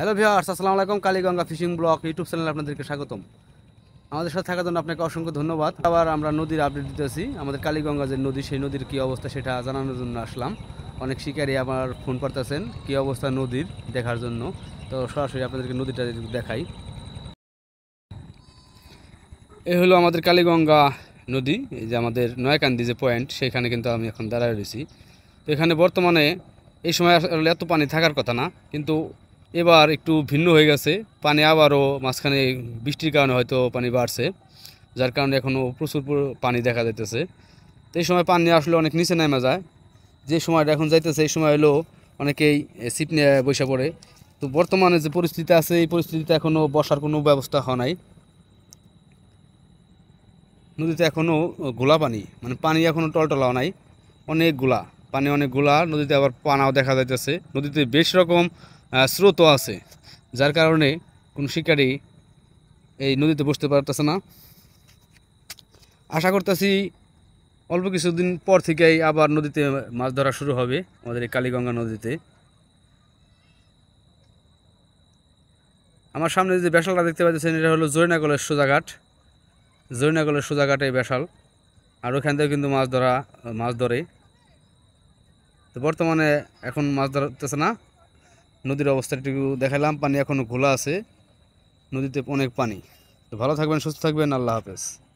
hello viewers আসসালামু আলাইকুম Kaliganga fishing block YouTube চ্যানেলে আপনাদেরকে স্বাগতম আমাদের সাথে থাকার জন্য আপনাকে অসংখ্য ধন্যবাদ আবার আমরা নদীর আপডেট দিতেছি আমাদের কালীগঙ্গা যে নদী সেই নদীর কী অবস্থা সেটা জানানোর জন্য আসলাম অনেক শিকারী আবার ফোন করতেছেন কী অবস্থা নদীর দেখার জন্য তো সরাসরি আপনাদেরকে নদীটা দেখাই এ হলো আমাদের কালীগঙ্গা নদী এই যে আমাদের নয়াকান্দি যে পয়েন্ট সেখানে কিন্তু আমি এখন দাঁড়ায় রয়েছি তো এখানে বর্তমানে এই সময় আসলে এত পানি থাকার কথা না কিন্তু এবার একটু ভিন্ন হয়ে গেছে পানি আবারও মাঝখানে বৃষ্টির কারণে হয়তো পানি বাড়ছে যার কারণে এখনও প্রচুর পানি দেখা যাইতেছে তো এই সময় পানি আসলে অনেক নিচে নেমে যায় যে সময়টা এখন যাইতেছে এই সময় হলো অনেকেই ছিপ নিয়ে বসে পড়ে তো বর্তমানে যে পরিস্থিতি আছে এই পরিস্থিতিতে এখনও বসার কোনো ব্যবস্থা হয় নাই নদীতে এখনও গোলা পানি মানে পানি এখনও টলটলাও নাই অনেক গোলা পানি অনেক গোলা নদীতে আবার পানাও দেখা যাইতেছে নদীতে বেশ রকম স্রোত আছে যার কারণে কোনো শিকারী এই নদীতে বসতে পারতেছে না আশা করতেছি অল্প কিছুদিন পর থেকেই আবার নদীতে মাছ ধরা শুরু হবে আমাদের এই কালীগঙ্গা নদীতে আমার সামনে যে বেশালটা দেখতে পাচ্ছেন এটা হলো জৈনাগলের সোজাঘাট জৈনাগলের সোজাঘাটে বেশাল আর ওখান থেকে কিন্তু মাছ ধরা মাছ ধরে তো বর্তমানে এখন মাছ ধরতেছে না নদীর অবস্থাটুকু দেখালাম পানি এখনও খোলা আছে নদীতে অনেক পানি তো ভালো থাকবেন সুস্থ থাকবেন আল্লাহ হাফেজ